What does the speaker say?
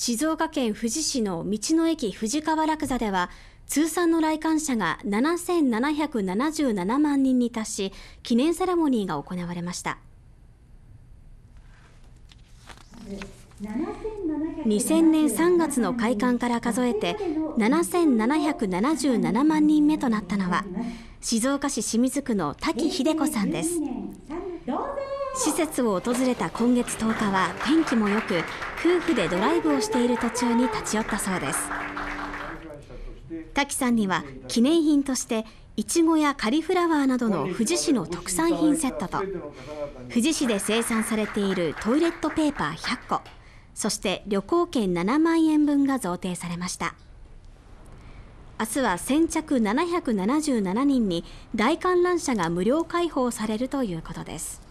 静岡県富士市の道の駅富士川楽座では通算の来館者が7777万人に達し記念セレモニーが行われました2000年3月の開館から数えて7777万人目となったのは静岡市清水区の滝秀子さんです。施設を訪れた今月10日は天気も良く夫婦でドライブをしている途中に立ち寄ったそうです滝さんには記念品としていちごやカリフラワーなどの富士市の特産品セットと富士市で生産されているトイレットペーパー100個そして旅行券7万円分が贈呈されました明日は先着777人に大観覧車が無料開放されるということです